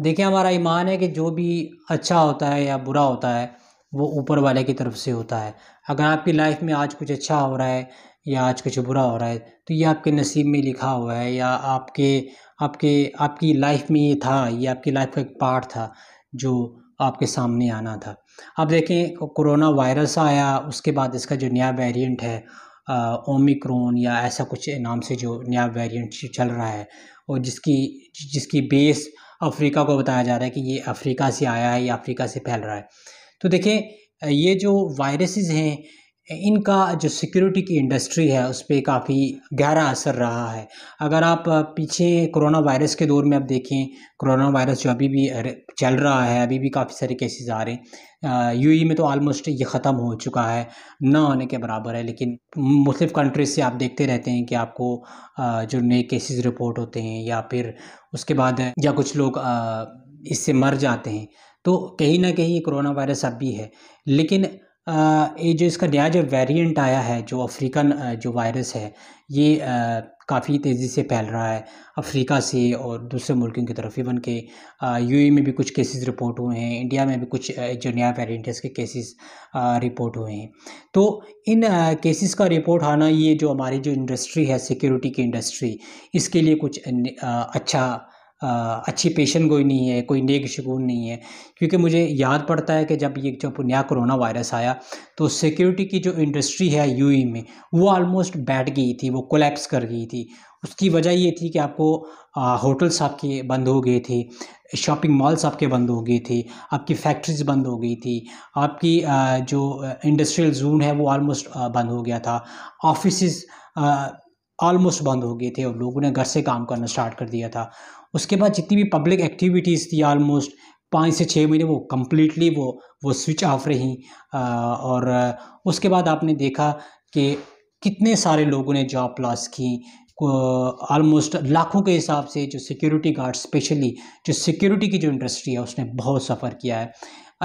देखिए हमारा ईमान है कि जो भी अच्छा होता है या बुरा होता है वो ऊपर वाले की तरफ से होता है अगर आपकी लाइफ में आज कुछ अच्छा हो रहा है या आज कुछ बुरा हो रहा है तो ये आपके नसीब में लिखा हुआ है या आपके आपके आपकी लाइफ में ये था ये आपकी लाइफ का एक पार्ट था जो आपके सामने आना था अब देखें कोरोना वायरस आया उसके बाद इसका जो नया वेरिएंट है ओमिक्रोन या ऐसा कुछ नाम से जो नया वेरिएंट चल रहा है और जिसकी जिसकी बेस अफ्रीका को बताया जा रहा है कि ये अफ्रीका से आया है या अफ्रीका से फैल रहा है तो देखिए ये जो वायरसेस हैं इनका जो सिक्योरिटी की इंडस्ट्री है उस पर काफ़ी गहरा असर रहा है अगर आप पीछे कोरोना वायरस के दौर में आप देखें कोरोना वायरस जो अभी भी चल रहा है अभी भी काफ़ी सारे केसेस आ रहे हैं यूएई e में तो ऑलमोस्ट ये ख़त्म हो चुका है ना होने के बराबर है लेकिन मुख्तफ कंट्रीज से आप देखते रहते हैं कि आपको जो नए केसेस रिपोर्ट होते हैं या फिर उसके बाद या कुछ लोग इससे मर जाते हैं तो कहीं ना कहीं कोरोना वायरस अब भी है लेकिन ये जो इसका नया जो वेरिएंट आया है जो अफ्रीकन जो वायरस है ये काफ़ी तेज़ी से फैल रहा है अफ्रीका से और दूसरे मुल्कों की तरफ इवन के यू e में भी कुछ केसेस रिपोर्ट हुए हैं इंडिया में भी कुछ जो नया वेरियंट के केसेस रिपोर्ट हुए हैं तो इन केसेस का रिपोर्ट आना ये जो हमारी जो इंडस्ट्री है सिक्योरिटी की इंडस्ट्री इसके लिए कुछ अच्छा अच्छी पेशन गोई नहीं है कोई नेक शगुन नहीं है क्योंकि मुझे याद पड़ता है कि जब ये जब नया कोरोना वायरस आया तो सिक्योरिटी की जो इंडस्ट्री है यू e में वो ऑलमोस्ट बैठ गई थी वो कोलेप्स कर गई थी उसकी वजह ये थी कि आपको होटल्स आपके बंद हो गए थे शॉपिंग मॉल्स आपके बंद हो गए थे आपकी फैक्ट्रीज बंद हो गई थी आपकी जो इंडस्ट्रियल जोन है वो ऑलमोस्ट बंद हो गया था ऑफिस ऑलमोस्ट बंद हो गए थे और लोगों ने घर से काम करना स्टार्ट कर दिया था उसके बाद जितनी भी पब्लिक एक्टिविटीज़ थी आलमोस्ट पाँच से छः महीने वो कम्प्लीटली वो वो स्विच ऑफ रही और उसके बाद आपने देखा कि कितने सारे लोगों ने जॉब लॉस की आलमोस्ट लाखों के हिसाब से जो सिक्योरिटी गार्ड स्पेशली जो सिक्योरिटी की जो इंडस्ट्री है उसने बहुत सफ़र किया है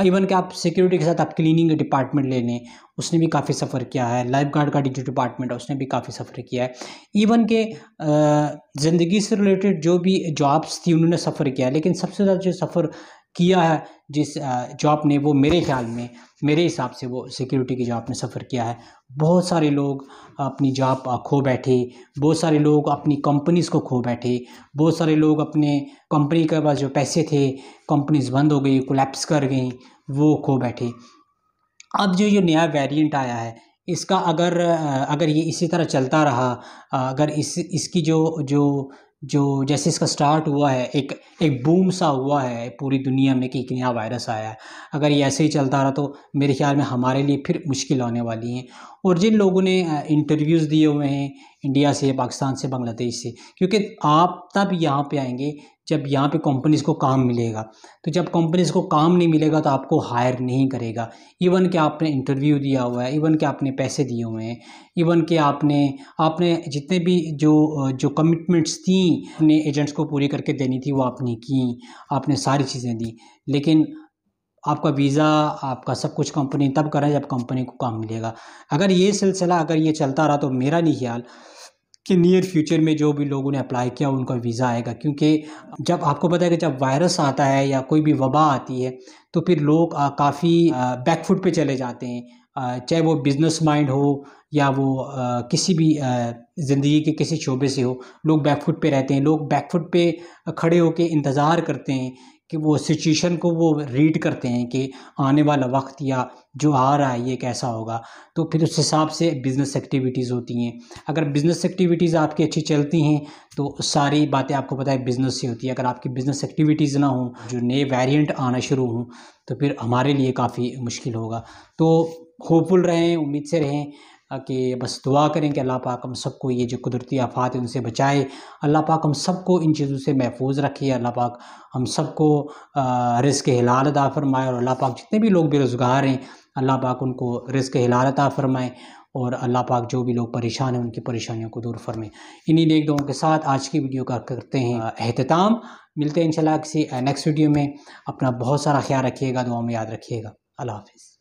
इवन हाँ, के आप सिक्योरिटी के साथ आप क्लीनिंग डिपार्टमेंट ले लें उसने भी काफ़ी सफ़र किया है लाइफ गार्ड का जो डिपार्टमेंट है उसने भी काफ़ी सफ़र किया है इवन के ज़िंदगी से रिलेटेड जो भी जॉब्स थी उन्होंने सफ़र किया है लेकिन सबसे ज़्यादा जो सफ़र किया है जिस जॉब ने वो मेरे ख्याल में मेरे हिसाब से वो सिक्योरिटी की जॉब ने सफ़र किया है बहुत सारे लोग अपनी जॉब खो बैठे बहुत सारे लोग अपनी कंपनीज़ को खो बैठे बहुत सारे लोग अपने कंपनी के पास जो पैसे थे कंपनीज बंद हो गई कोलेप्स कर गई वो खो बैठे अब जो ये नया वेरिएंट आया है इसका अगर अगर ये इसी तरह चलता रहा अगर इस इसकी जो जो जो जैसे इसका स्टार्ट हुआ है एक एक बूम सा हुआ है पूरी दुनिया में कि एक नया वायरस आया है अगर ये ऐसे ही चलता रहा तो मेरे ख्याल में हमारे लिए फिर मुश्किल आने वाली हैं और जिन लोगों ने इंटरव्यूज़ दिए हुए हैं इंडिया से पाकिस्तान से बांग्लादेश से क्योंकि आप तब यहाँ पे आएंगे जब यहाँ पे कंपनीज को काम मिलेगा तो जब कंपनीज को काम नहीं मिलेगा तो आपको हायर नहीं करेगा इवन कि आपने इंटरव्यू दिया हुआ है इवन कि आपने पैसे दिए हुए हैं इवन कि आपने आपने जितने भी जो जो कमिटमेंट्स थी अपने एजेंट्स को पूरी करके देनी थी वो आपने की आपने सारी चीज़ें दी लेकिन आपका वीज़ा आपका सब कुछ कंपनी तब करा जब कंपनी को काम मिलेगा अगर ये सिलसिला अगर ये चलता रहा तो मेरा नहीं ख्याल कि नियर फ्यूचर में जो भी लोगों ने अप्लाई किया उनका वीज़ा आएगा क्योंकि जब आपको पता है कि जब वायरस आता है या कोई भी वबा आती है तो फिर लोग काफ़ी बैकफुट पे चले जाते हैं चाहे वो बिज़नेस माइंड हो या वो किसी भी ज़िंदगी के किसी शोबे से हो लोग बैकफुट पे रहते हैं लोग बैकफुट पे खड़े होकर इंतज़ार करते हैं कि वो सिचुएशन को वो रीड करते हैं कि आने वाला वक्त या जो आ रहा है ये कैसा होगा तो फिर उस हिसाब से बिज़नेस एक्टिविटीज़ होती हैं अगर बिज़नेस एक्टिविटीज़ आपकी अच्छी चलती हैं तो सारी बातें आपको पता है बिज़नेस से होती है अगर आपकी बिज़नेस एक्टिविटीज़ ना हो जो नए वेरिएंट आना शुरू हों तो फिर हमारे लिए काफ़ी मुश्किल होगा तो होपफुल रहें उम्मीद से रहें कि बस दुआ करें कि अल्लाह पाक हम सबको ये जो कुदरती आफ़ात उनसे बचाए अल्लाह पाक हम सबको इन चीज़ों से महफूज रखिए अल्लाह पाक हम सबको रिस्क हिलाल अदा फरमाए और अल्लाह पाक जितने भी लोग बेरोज़गार हैं अल्लाह पाक उनको रिस्क हिलाल अदा फरमाए और अल्लाह पाक जो भी लोग परेशान हैं उनकी परेशानियों को दूर फरमें इन्हीं नेक दुआओं के साथ आज की वीडियो का करते हैं अहतमाम मिलते हैं इंशाल्लाह किसी नेक्स्ट वीडियो में अपना बहुत सारा ख्याल रखिएगा दुआ में याद रखिएगा अल्लाह हाफिज़